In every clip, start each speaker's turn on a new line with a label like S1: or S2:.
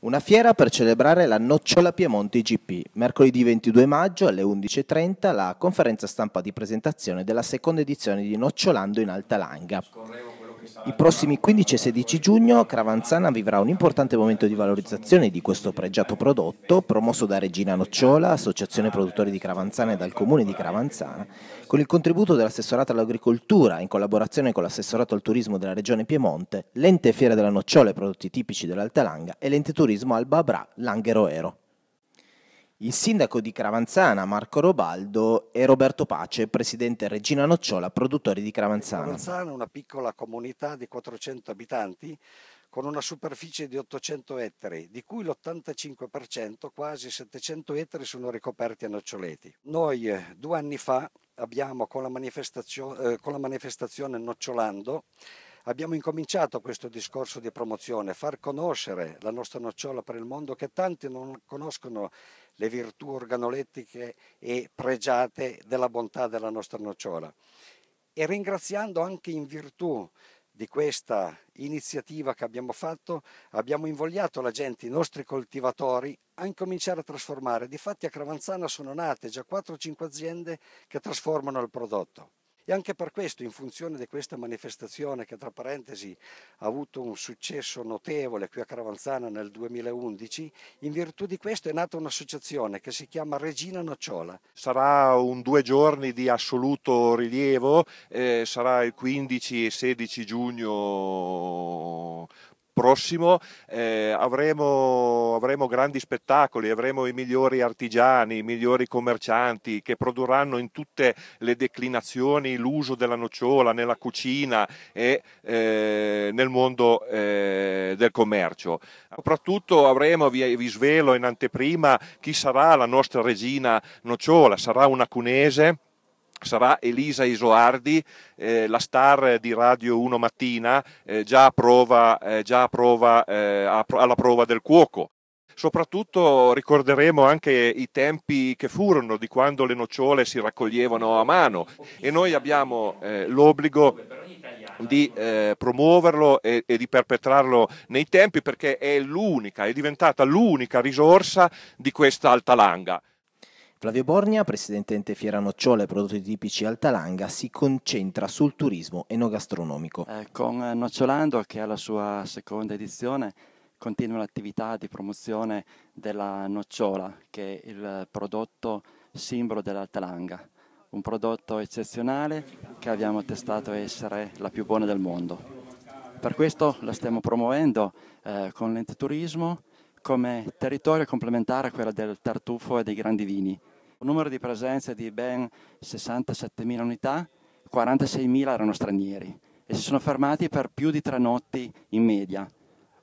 S1: Una fiera per celebrare la Nocciola Piemonte GP. Mercoledì 22 maggio alle 11.30 la conferenza stampa di presentazione della seconda edizione di Nocciolando in Alta Langa. I prossimi 15 e 16 giugno Cravanzana vivrà un importante momento di valorizzazione di questo pregiato prodotto promosso da Regina Nocciola, associazione produttori di Cravanzana e dal comune di Cravanzana, con il contributo dell'assessorato all'agricoltura in collaborazione con l'assessorato al turismo della regione Piemonte, l'ente fiera della nocciola e prodotti tipici dell'Altalanga e l'ente turismo Alba Abra Langhero Ero il sindaco di Cravanzana Marco Robaldo e Roberto Pace, presidente Regina Nocciola, produttori di Cravanzana. Cravanzana
S2: è una piccola comunità di 400 abitanti con una superficie di 800 ettari, di cui l'85%, quasi 700 ettari, sono ricoperti a noccioleti. Noi eh, due anni fa abbiamo con la, manifestazio- eh, con la manifestazione Nocciolando abbiamo incominciato questo discorso di promozione, far conoscere la nostra nocciola per il mondo che tanti non conoscono le virtù organolettiche e pregiate della bontà della nostra nocciola. E ringraziando anche in virtù di questa iniziativa che abbiamo fatto, abbiamo invogliato la gente, i nostri coltivatori, a incominciare a trasformare. Difatti a Cravanzana sono nate già 4-5 aziende che trasformano il prodotto. E anche per questo, in funzione di questa manifestazione che tra parentesi ha avuto un successo notevole qui a Caravanzana nel 2011, in virtù di questo è nata un'associazione che si chiama Regina Nocciola.
S3: Sarà un due giorni di assoluto rilievo, eh, sarà il 15 e 16 giugno prossimo eh, avremo, avremo, grandi spettacoli, avremo i migliori artigiani, i migliori commercianti che produrranno in tutte le declinazioni l'uso della nocciola nella cucina e eh, nel mondo eh, del commercio. Soprattutto avremo, vi, vi svelo in anteprima, chi sarà la nostra regina nocciola, sarà una cunese sarà Elisa Isoardi, eh, la star di Radio 1 Mattina, eh, già, prova, eh, già a prova, eh, alla prova del cuoco. Soprattutto ricorderemo anche i tempi che furono di quando le nocciole si raccoglievano a mano e noi abbiamo eh, l'obbligo di eh, promuoverlo e, e, di perpetrarlo nei tempi perché è l'unica, è diventata l'unica risorsa di questa altalanga.
S1: Flavio Borgna, presidente ente Fiera Nocciola e prodotti tipici Altalanga, si concentra sul turismo enogastronomico.
S4: Eh, con eh, Nocciolando, che è la sua seconda edizione, continua l'attività di promozione della nocciola, che è il prodotto simbolo dell'Altalanga. Un prodotto eccezionale che abbiamo testato essere la più buona del mondo. Per questo la stiamo promuovendo eh, con l'ente turismo come territorio complementare a quello del Tartufo e dei Grandi Vini. Un numero di presenze di ben 67.000 unità, 46.000 erano stranieri e si sono fermati per più di tre notti in media,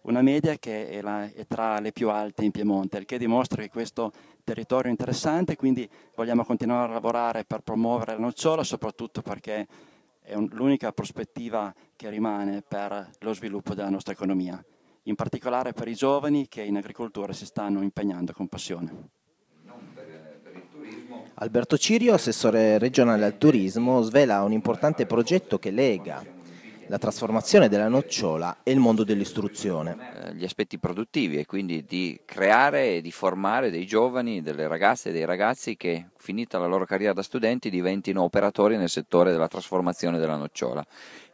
S4: una media che è, la, è tra le più alte in Piemonte, il che dimostra che questo territorio è interessante, quindi vogliamo continuare a lavorare per promuovere la nocciola, soprattutto perché è un, l'unica prospettiva che rimane per lo sviluppo della nostra economia in particolare per i giovani che in agricoltura si stanno impegnando con passione.
S1: Alberto Cirio, assessore regionale al turismo, svela un importante progetto che lega la trasformazione della nocciola e il mondo dell'istruzione. Eh, gli aspetti produttivi
S5: e quindi di creare e di formare dei giovani, delle ragazze e dei ragazzi che finita la loro carriera da studenti diventino operatori nel settore della trasformazione della nocciola.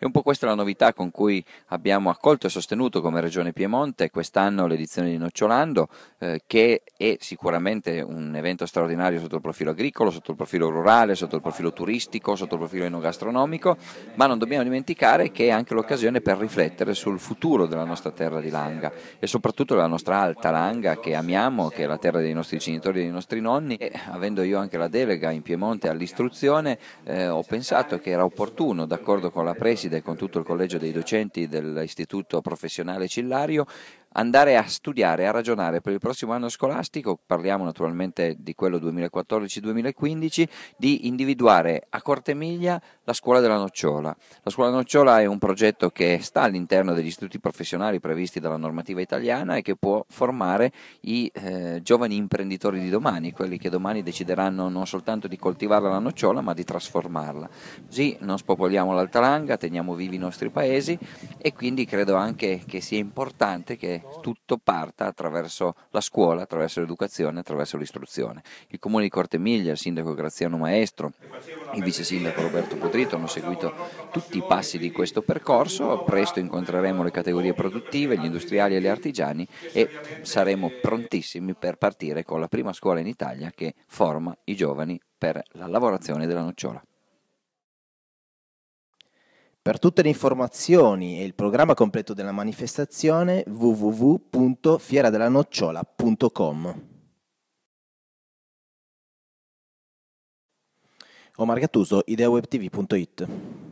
S5: E un po' questa è la novità con cui abbiamo accolto e sostenuto come Regione Piemonte quest'anno l'edizione di Nocciolando, eh, che è sicuramente un evento straordinario sotto il profilo agricolo, sotto il profilo rurale, sotto il profilo turistico, sotto il profilo enogastronomico, ma non dobbiamo dimenticare che che è anche l'occasione per riflettere sul futuro della nostra terra di Langa e soprattutto della nostra alta Langa che amiamo, che è la terra dei nostri genitori e dei nostri nonni. E, avendo io anche la delega in Piemonte all'istruzione, eh, ho pensato che era opportuno, d'accordo con la preside e con tutto il collegio dei docenti dell'Istituto Professionale Cillario, andare a studiare, a ragionare per il prossimo anno scolastico, parliamo naturalmente di quello 2014-2015, di individuare a corte miglia la scuola della nocciola. La scuola della nocciola è un progetto che sta all'interno degli istituti professionali previsti dalla normativa italiana e che può formare i eh, giovani imprenditori di domani, quelli che domani decideranno non soltanto di coltivare la nocciola ma di trasformarla. Così non spopoliamo l'Altalanga, teniamo vivi i nostri paesi e quindi credo anche che sia importante che tutto parta attraverso la scuola, attraverso l'educazione, attraverso l'istruzione. Il comune di Corte Miglia, il sindaco Graziano Maestro, il vice sindaco Roberto Podrito hanno seguito tutti i passi di questo percorso, presto incontreremo le categorie produttive, gli industriali e gli artigiani e saremo prontissimi per partire con la prima scuola in Italia che forma i giovani
S1: per la lavorazione della nocciola. Per tutte le informazioni e il programma completo della manifestazione www.fieradelanocciola.com
S3: Omar Gattuso, ideawebtv.it